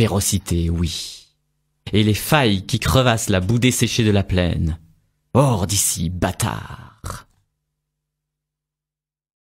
férocité, oui. Et les failles qui crevassent la boue desséchée de la plaine. Hors d'ici, bâtard